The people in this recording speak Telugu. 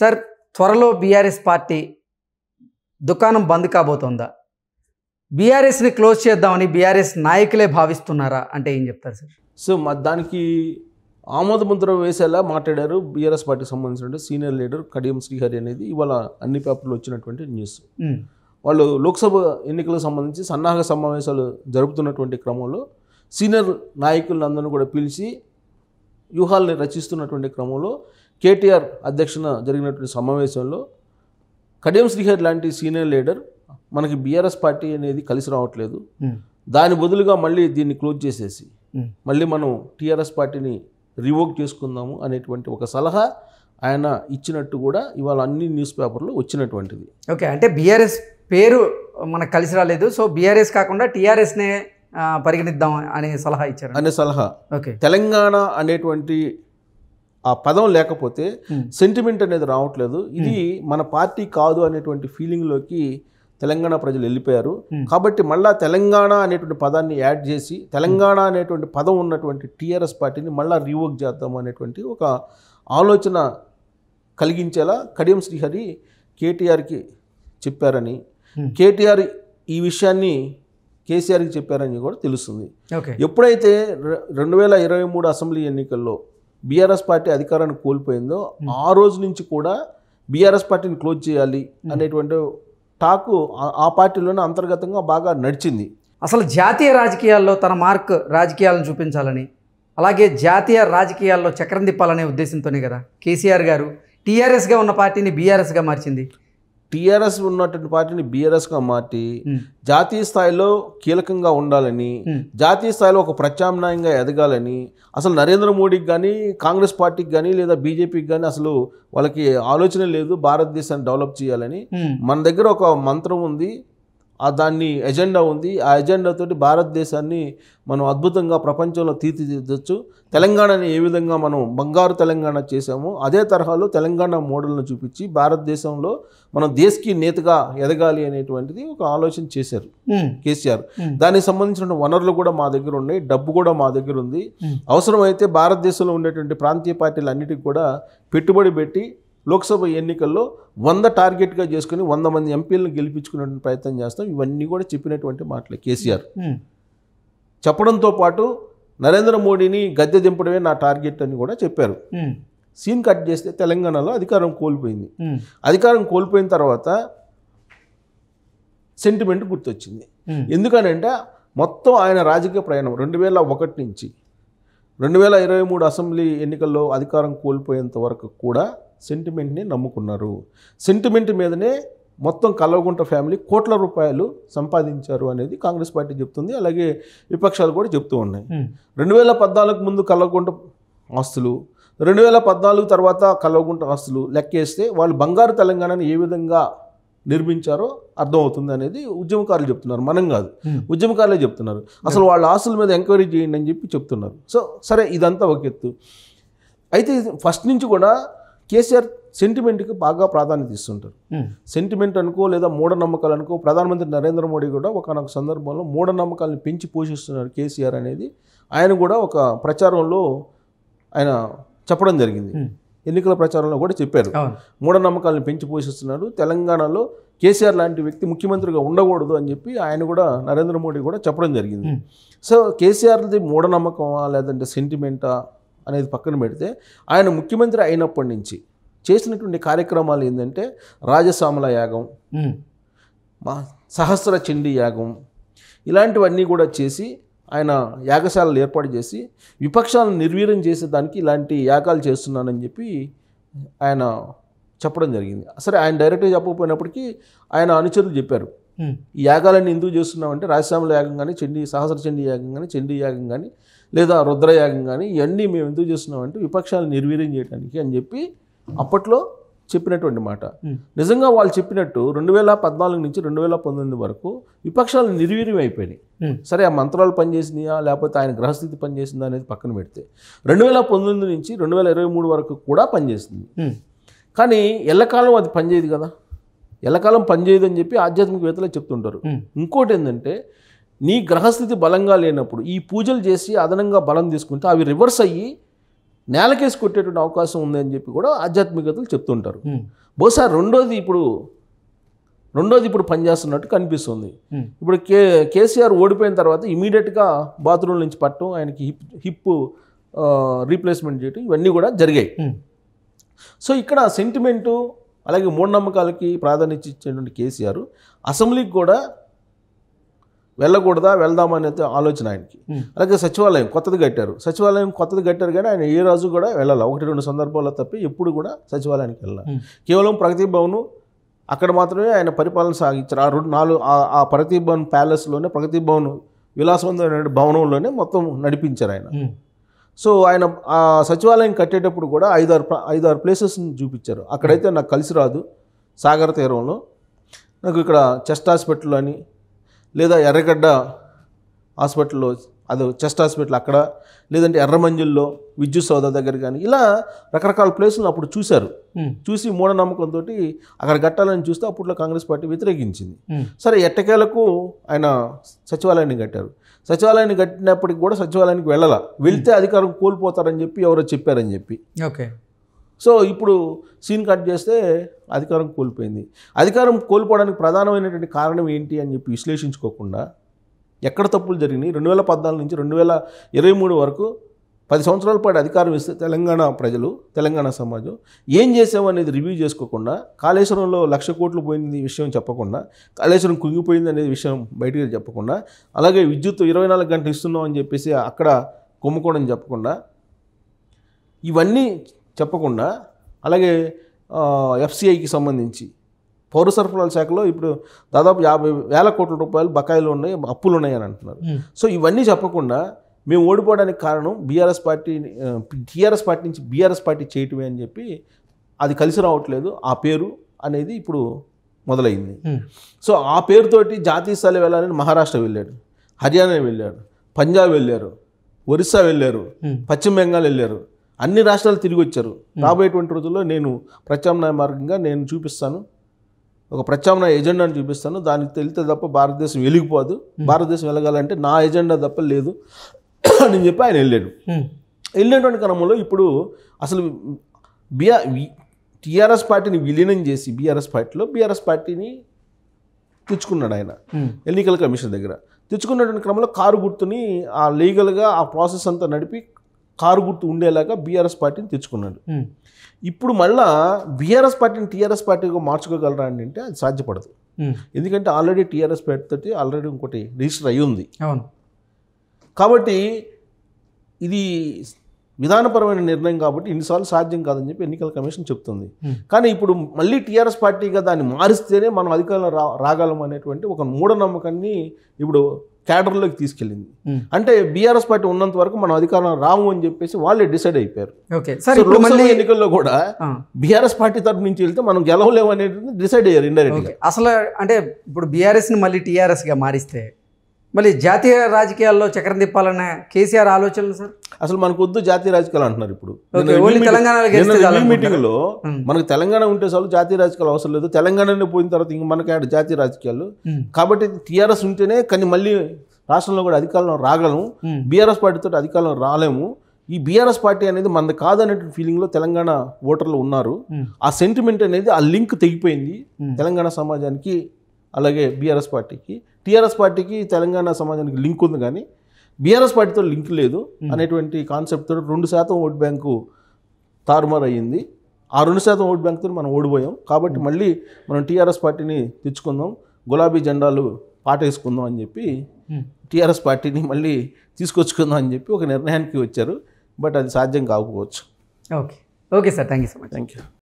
సార్ త్వరలో బీఆర్ఎస్ పార్టీ దుకాణం బంద్ కాబోతోందా బీఆర్ఎస్ని క్లోజ్ చేద్దామని బీఆర్ఎస్ నాయకులే భావిస్తున్నారా అంటే ఏం చెప్తారు సార్ సో మా దానికి ముద్ర వేసేలా మాట్లాడారు బీఆర్ఎస్ పార్టీకి సంబంధించిన సీనియర్ లీడర్ కడియం శ్రీహరి అనేది ఇవాళ అన్ని పేపర్లు వచ్చినటువంటి న్యూస్ వాళ్ళు లోక్సభ ఎన్నికలకు సంబంధించి సన్నాహక సమావేశాలు జరుపుతున్నటువంటి క్రమంలో సీనియర్ నాయకులందరినీ కూడా పిలిచి వ్యూహాలను రచిస్తున్నటువంటి క్రమంలో కేటీఆర్ అధ్యక్షన జరిగినటువంటి సమావేశంలో కడియం శ్రీహర్ లాంటి సీనియర్ లీడర్ మనకి బీఆర్ఎస్ పార్టీ అనేది కలిసి రావట్లేదు దాని బదులుగా మళ్ళీ దీన్ని క్లోజ్ చేసేసి మళ్ళీ మనం టీఆర్ఎస్ పార్టీని రివోక్ చేసుకుందాము అనేటువంటి ఒక సలహా ఆయన ఇచ్చినట్టు కూడా ఇవాళ అన్ని న్యూస్ పేపర్లు వచ్చినటువంటిది ఓకే అంటే బీఆర్ఎస్ పేరు మనకు కలిసి రాలేదు సో బీఆర్ఎస్ కాకుండా టీఆర్ఎస్నే పరిగణిద్దాం అనే సలహా ఇచ్చారు అనే సలహా ఓకే తెలంగాణ అనేటువంటి ఆ పదం లేకపోతే సెంటిమెంట్ అనేది రావట్లేదు ఇది మన పార్టీ కాదు అనేటువంటి ఫీలింగ్లోకి తెలంగాణ ప్రజలు వెళ్ళిపోయారు కాబట్టి మళ్ళా తెలంగాణ అనేటువంటి పదాన్ని యాడ్ చేసి తెలంగాణ అనేటువంటి పదం ఉన్నటువంటి టీఆర్ఎస్ పార్టీని మళ్ళా రీవర్క్ చేద్దాం అనేటువంటి ఒక ఆలోచన కలిగించేలా కడియం శ్రీహరి కేటీఆర్కి చెప్పారని కేటీఆర్ ఈ విషయాన్ని కేసీఆర్కి చెప్పారని కూడా తెలుస్తుంది ఎప్పుడైతే రెండు వేల ఇరవై మూడు అసెంబ్లీ ఎన్నికల్లో బీఆర్ఎస్ పార్టీ అధికారాన్ని కోల్పోయిందో hmm. ఆ రోజు నుంచి కూడా బీఆర్ఎస్ పార్టీని క్లోజ్ చేయాలి hmm. అనేటువంటి టాకు ఆ పార్టీలోనే అంతర్గతంగా బాగా నడిచింది అసలు జాతీయ రాజకీయాల్లో తన మార్క్ రాజకీయాలను చూపించాలని అలాగే జాతీయ రాజకీయాల్లో చక్రం తిప్పాలనే ఉద్దేశంతోనే కదా కేసీఆర్ గారు టీఆర్ఎస్గా ఉన్న పార్టీని బీఆర్ఎస్గా మార్చింది టిఆర్ఎస్ ఉన్నటువంటి పార్టీని గా మార్చి జాతీయ స్థాయిలో కీలకంగా ఉండాలని జాతీయ స్థాయిలో ఒక ప్రత్యామ్నాయంగా ఎదగాలని అసలు నరేంద్ర మోడీకి కానీ కాంగ్రెస్ పార్టీకి కానీ లేదా బీజేపీకి కానీ అసలు వాళ్ళకి ఆలోచన లేదు భారతదేశాన్ని డెవలప్ చేయాలని మన దగ్గర ఒక మంత్రం ఉంది ఆ దాన్ని ఎజెండా ఉంది ఆ ఎజెండాతోటి భారతదేశాన్ని మనం అద్భుతంగా ప్రపంచంలో తీర్చిదిద్దచ్చు తెలంగాణని ఏ విధంగా మనం బంగారు తెలంగాణ చేశామో అదే తరహాలో తెలంగాణ మోడల్ను చూపించి భారతదేశంలో మనం దేశకి నేతగా ఎదగాలి అనేటువంటిది ఒక ఆలోచన చేశారు కేసీఆర్ దానికి సంబంధించిన వనరులు కూడా మా దగ్గర ఉన్నాయి డబ్బు కూడా మా దగ్గర ఉంది అవసరమైతే భారతదేశంలో ఉండేటువంటి ప్రాంతీయ పార్టీలు అన్నిటికీ కూడా పెట్టుబడి పెట్టి లోక్సభ ఎన్నికల్లో వంద టార్గెట్గా చేసుకుని వంద మంది ఎంపీలను గెలిపించుకునే ప్రయత్నం చేస్తాం ఇవన్నీ కూడా చెప్పినటువంటి మాటలు కేసీఆర్ చెప్పడంతో పాటు నరేంద్ర మోడీని గద్దె దింపడమే నా టార్గెట్ అని కూడా చెప్పారు సీన్ కట్ చేస్తే తెలంగాణలో అధికారం కోల్పోయింది అధికారం కోల్పోయిన తర్వాత సెంటిమెంట్ గుర్తొచ్చింది ఎందుకనంటే మొత్తం ఆయన రాజకీయ ప్రయాణం రెండు వేల ఒకటి నుంచి రెండు వేల ఇరవై మూడు అసెంబ్లీ ఎన్నికల్లో అధికారం కోల్పోయేంత వరకు కూడా సెంటిమెంట్ని నమ్ముకున్నారు సెంటిమెంట్ మీదనే మొత్తం కల్వగుంట ఫ్యామిలీ కోట్ల రూపాయలు సంపాదించారు అనేది కాంగ్రెస్ పార్టీ చెప్తుంది అలాగే విపక్షాలు కూడా చెప్తూ ఉన్నాయి రెండు వేల పద్నాలుగు ముందు కల్వగుంట ఆస్తులు రెండు వేల పద్నాలుగు తర్వాత కల్వగుంట ఆస్తులు లెక్కేస్తే వాళ్ళు బంగారు తెలంగాణని ఏ విధంగా నిర్మించారో అర్థమవుతుంది అనేది ఉద్యమకారులు చెప్తున్నారు మనం కాదు ఉద్యమకారులే చెప్తున్నారు అసలు వాళ్ళ ఆస్తుల మీద ఎంక్వైరీ చేయండి అని చెప్పి చెప్తున్నారు సో సరే ఇదంతా ఒక ఎత్తు అయితే ఫస్ట్ నుంచి కూడా కేసీఆర్ సెంటిమెంట్కి బాగా ప్రాధాన్యత ఇస్తుంటారు సెంటిమెంట్ అనుకో లేదా మూఢనమ్మకాలు అనుకో ప్రధానమంత్రి నరేంద్ర మోడీ కూడా ఒకనొక సందర్భంలో మూఢనమ్మకాలను పెంచి పోషిస్తున్నారు కేసీఆర్ అనేది ఆయన కూడా ఒక ప్రచారంలో ఆయన చెప్పడం జరిగింది ఎన్నికల ప్రచారంలో కూడా చెప్పారు మూఢనమ్మకాలను పెంచి పోషిస్తున్నారు తెలంగాణలో కేసీఆర్ లాంటి వ్యక్తి ముఖ్యమంత్రిగా ఉండకూడదు అని చెప్పి ఆయన కూడా నరేంద్ర మోడీ కూడా చెప్పడం జరిగింది సో కేసీఆర్ది మూఢనమ్మకమా లేదంటే సెంటిమెంటా అనేది పక్కన పెడితే ఆయన ముఖ్యమంత్రి అయినప్పటి నుంచి చేసినటువంటి కార్యక్రమాలు ఏంటంటే రాజసామల యాగం మా సహస్ర చండీ యాగం ఇలాంటివన్నీ కూడా చేసి ఆయన యాగశాలలు ఏర్పాటు చేసి విపక్షాలను నిర్వీర్యం చేసేదానికి ఇలాంటి యాగాలు చేస్తున్నానని చెప్పి ఆయన చెప్పడం జరిగింది సరే ఆయన డైరెక్ట్గా చెప్పకపోయినప్పటికీ ఆయన అనుచరులు చెప్పారు ఈ యాగాలన్నీ ఎందుకు చేస్తున్నామంటే రాజశామల యాగం కానీ చండీ సహస్ర చండీ యాగం కానీ చండీ యాగం కానీ లేదా రుద్రయాగం కానీ ఇవన్నీ మేము ఎందుకు చేస్తున్నామంటే విపక్షాలు నిర్వీర్యం చేయడానికి అని చెప్పి అప్పట్లో చెప్పినటువంటి మాట నిజంగా వాళ్ళు చెప్పినట్టు రెండు వేల పద్నాలుగు నుంచి రెండు వేల పంతొమ్మిది వరకు విపక్షాలు నిర్వీర్యం అయిపోయినాయి సరే ఆ మంత్రాలు పనిచేసినాయా లేకపోతే ఆయన గ్రహస్థితి పనిచేసిందా అనేది పక్కన పెడితే రెండు వేల పంతొమ్మిది నుంచి రెండు వేల ఇరవై మూడు వరకు కూడా పనిచేసింది కానీ ఎల్లకాలం అది పనిచేయదు కదా పనిచేయదు పనిచేయదని చెప్పి ఆధ్యాత్మికవేత్తలే చెప్తుంటారు ఇంకోటి ఏంటంటే నీ గ్రహస్థితి బలంగా లేనప్పుడు ఈ పూజలు చేసి అదనంగా బలం తీసుకుంటే అవి రివర్స్ అయ్యి నేలకేసి కొట్టేటువంటి అవకాశం ఉందని చెప్పి కూడా ఆధ్యాత్మికతలు చెప్తుంటారు బహుశా రెండోది ఇప్పుడు రెండోది ఇప్పుడు పనిచేస్తున్నట్టు కనిపిస్తుంది ఇప్పుడు కే కేసీఆర్ ఓడిపోయిన తర్వాత ఇమీడియట్గా బాత్రూమ్ నుంచి పట్టడం ఆయనకి హిప్ హిప్ రీప్లేస్మెంట్ చేయడం ఇవన్నీ కూడా జరిగాయి సో ఇక్కడ సెంటిమెంటు అలాగే మూఢనమ్మకాలకి ప్రాధాన్యత ఇచ్చేటువంటి కేసీఆర్ అసెంబ్లీకి కూడా వెళ్ళకూడదా వెళ్దామనే ఆలోచన ఆయనకి అలాగే సచివాలయం కొత్తది కట్టారు సచివాలయం కొత్తది కట్టారు కానీ ఆయన ఏ రోజు కూడా వెళ్ళాలి ఒకటి రెండు సందర్భాల్లో తప్పి ఎప్పుడు కూడా సచివాలయానికి వెళ్ళాలి కేవలం ప్రగతి భవన్ అక్కడ మాత్రమే ఆయన పరిపాలన సాగించారు ఆ రెండు నాలుగు ఆ ప్రగతి భవన్ ప్యాలెస్లోనే ప్రగతి భవన్ విలాసవంతమైన భవనంలోనే మొత్తం నడిపించారు ఆయన సో ఆయన ఆ సచివాలయం కట్టేటప్పుడు కూడా ఐదు ఆరు ఐదు ఆరు ప్లేసెస్ని చూపించారు అక్కడైతే నాకు కలిసి రాదు సాగర తీరంలో నాకు ఇక్కడ చెస్ట్ హాస్పిటల్ అని లేదా ఎర్రగడ్డ హాస్పిటల్లో అది చెస్ట్ హాస్పిటల్ అక్కడ లేదంటే ఎర్రమంజుల్లో విద్యుత్ సౌద దగ్గర కానీ ఇలా రకరకాల ప్లేసులు అప్పుడు చూశారు చూసి మూఢనమ్మకంతో అక్కడ కట్టాలని చూస్తే అప్పట్లో కాంగ్రెస్ పార్టీ వ్యతిరేకించింది సరే ఎట్టకేలకు ఆయన సచివాలయాన్ని కట్టారు సచివాలయాన్ని కట్టినప్పటికి కూడా సచివాలయానికి వెళ్ళాల వెళ్తే అధికారం కోల్పోతారని చెప్పి ఎవరో చెప్పారని చెప్పి ఓకే సో ఇప్పుడు సీన్ కట్ చేస్తే అధికారం కోల్పోయింది అధికారం కోల్పోవడానికి ప్రధానమైనటువంటి కారణం ఏంటి అని చెప్పి విశ్లేషించుకోకుండా ఎక్కడ తప్పులు జరిగినాయి రెండు వేల పద్నాలుగు నుంచి రెండు వేల ఇరవై మూడు వరకు పది సంవత్సరాల పాటు అధికారం ఇస్తే తెలంగాణ ప్రజలు తెలంగాణ సమాజం ఏం చేసావు అనేది రివ్యూ చేసుకోకుండా కాళేశ్వరంలో లక్ష కోట్లు పోయింది విషయం చెప్పకుండా కాళేశ్వరం కుంగిపోయింది అనేది విషయం బయటకు చెప్పకుండా అలాగే విద్యుత్ ఇరవై నాలుగు గంటలు ఇస్తున్నాం అని చెప్పేసి అక్కడ కుమ్ముకోవడం చెప్పకుండా ఇవన్నీ చెప్పకుండా అలాగే ఎఫ్సిఐకి సంబంధించి పౌర సరఫరాల శాఖలో ఇప్పుడు దాదాపు యాభై వేల కోట్ల రూపాయలు బకాయిలు ఉన్నాయి అప్పులు ఉన్నాయి అని అంటున్నారు సో ఇవన్నీ చెప్పకుండా మేము ఓడిపోవడానికి కారణం బీఆర్ఎస్ పార్టీ టీఆర్ఎస్ పార్టీ నుంచి బీఆర్ఎస్ పార్టీ చేయటమే అని చెప్పి అది కలిసి రావట్లేదు ఆ పేరు అనేది ఇప్పుడు మొదలైంది సో ఆ పేరుతోటి జాతీయ స్థాయిలో వెళ్ళాలని మహారాష్ట్ర వెళ్ళాడు హర్యానా వెళ్ళాడు పంజాబ్ వెళ్ళారు ఒరిస్సా వెళ్ళారు పశ్చిమ బెంగాల్ వెళ్ళారు అన్ని రాష్ట్రాలు తిరిగి వచ్చారు రాబోయేటువంటి రోజుల్లో నేను ప్రత్యామ్నాయ మార్గంగా నేను చూపిస్తాను ఒక ప్రత్యామ్నాయ ఎజెండాని చూపిస్తాను దానికి తెలితే తప్ప భారతదేశం వెలిగిపోదు భారతదేశం వెలగాలంటే నా ఎజెండా తప్ప లేదు అని చెప్పి ఆయన వెళ్ళాడు వెళ్ళినటువంటి క్రమంలో ఇప్పుడు అసలు బిఆర్ టీఆర్ఎస్ పార్టీని విలీనం చేసి బీఆర్ఎస్ పార్టీలో బీఆర్ఎస్ పార్టీని తెచ్చుకున్నాడు ఆయన ఎన్నికల కమిషన్ దగ్గర తెచ్చుకున్నటువంటి క్రమంలో కారు గుర్తుని ఆ లీగల్గా ఆ ప్రాసెస్ అంతా నడిపి కారు గుర్తు ఉండేలాగా బీఆర్ఎస్ పార్టీని తెచ్చుకున్నాడు ఇప్పుడు మళ్ళా బీఆర్ఎస్ పార్టీని టీఆర్ఎస్ పార్టీగా మార్చుకోగలరా అని అంటే అది సాధ్యపడదు ఎందుకంటే ఆల్రెడీ టీఆర్ఎస్ పార్టీతో ఆల్రెడీ ఇంకోటి రిజిస్టర్ అయి ఉంది కాబట్టి ఇది విధానపరమైన నిర్ణయం కాబట్టి ఇన్నిసార్లు సాధ్యం కాదని చెప్పి ఎన్నికల కమిషన్ చెప్తుంది కానీ ఇప్పుడు మళ్ళీ టీఆర్ఎస్ పార్టీగా దాన్ని మారిస్తేనే మనం అధికారంలో రా రాగలం అనేటువంటి ఒక మూఢనమ్మకాన్ని ఇప్పుడు క్యాడర్లోకి తీసుకెళ్ళింది అంటే బీఆర్ఎస్ పార్టీ ఉన్నంత వరకు మనం అధికారం రాము అని చెప్పేసి వాళ్ళే డిసైడ్ అయిపోయారు లోక్సభ ఎన్నికల్లో కూడా బీఆర్ఎస్ పార్టీ తరపు నుంచి వెళ్తే మనం గెలవలేము అనేది డిసైడ్ అయ్యారు ఇండైరెక్ట్ అసలు అంటే ఇప్పుడు ని మళ్ళీ గా మారిస్తే మళ్ళీ జాతీయ రాజకీయాల్లో చక్రం తిప్పాలన్న కేసీఆర్ ఆలోచనలు సార్ అసలు మనకు వద్దు జాతీయ రాజకీయాలు అంటున్నారు ఇప్పుడు మీటింగ్లో మనకు తెలంగాణ ఉంటే చాలు జాతీయ రాజకీయాలు అవసరం లేదు తెలంగాణనే పోయిన తర్వాత ఇంక మనకి జాతీయ రాజకీయాలు కాబట్టి టీఆర్ఎస్ ఉంటేనే కానీ మళ్ళీ రాష్ట్రంలో కూడా అధికారంలో రాగలము బీఆర్ఎస్ పార్టీతో అధికారంలో రాలేము ఈ బీఆర్ఎస్ పార్టీ అనేది మనది కాదనే ఫీలింగ్లో తెలంగాణ ఓటర్లు ఉన్నారు ఆ సెంటిమెంట్ అనేది ఆ లింక్ తెగిపోయింది తెలంగాణ సమాజానికి అలాగే బీఆర్ఎస్ పార్టీకి టీఆర్ఎస్ పార్టీకి తెలంగాణ సమాజానికి లింక్ ఉంది కానీ బీఆర్ఎస్ పార్టీతో లింక్ లేదు అనేటువంటి కాన్సెప్ట్తో రెండు శాతం ఓట్ బ్యాంకు తారుమారు అయ్యింది ఆ రెండు శాతం ఓట్ బ్యాంక్తో మనం ఓడిపోయాం కాబట్టి మళ్ళీ మనం టీఆర్ఎస్ పార్టీని తెచ్చుకుందాం గులాబీ జెండాలు పాటేసుకుందాం అని చెప్పి టీఆర్ఎస్ పార్టీని మళ్ళీ తీసుకొచ్చుకుందాం అని చెప్పి ఒక నిర్ణయానికి వచ్చారు బట్ అది సాధ్యం కాకపోవచ్చు okay okay sir thank you so much thank you